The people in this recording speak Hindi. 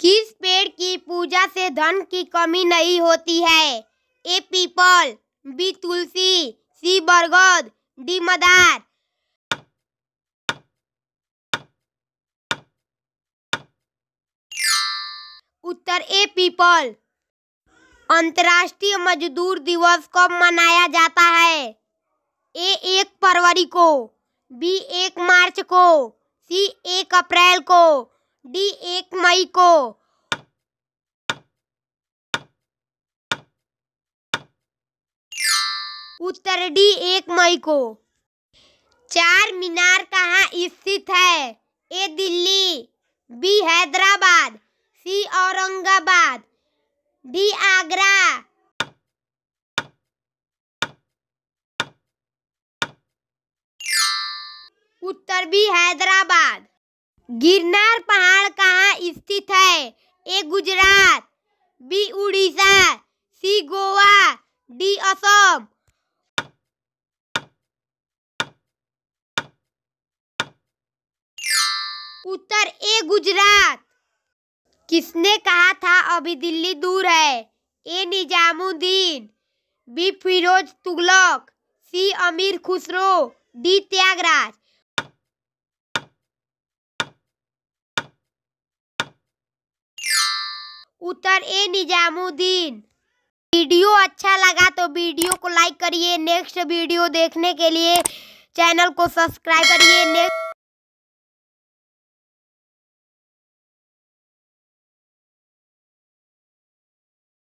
किस पेड़ की पूजा से धन की कमी नहीं होती है ए पीपल बी तुलसी सी बरगद डी मदार उत्तर ए पीपल अंतर्राष्ट्रीय मजदूर दिवस कब मनाया जाता है ए एक फरवरी को बी एक मार्च को सी एक अप्रैल को डी एक मई को उत्तर डी एक मई को चार मीनार कहाँ स्थित है A Delhi B Hyderabad C Aurangabad D Agra उत्तर बी हैदराबाद गिरनार पहाड़ कहाँ स्थित है A Gujarat B Orissa C Goa D Assam उत्तर ए गुजरात किसने कहा था अभी दिल्ली दूर है A Nizamuddin B Firoz Tughlaq C Amir Khusro D Tyagaraja उत्तर ए निजामुद्दीन वीडियो अच्छा लगा तो वीडियो को लाइक करिए नेक्स्ट वीडियो देखने के लिए चैनल को सब्सक्राइब करिए नेक्स्ट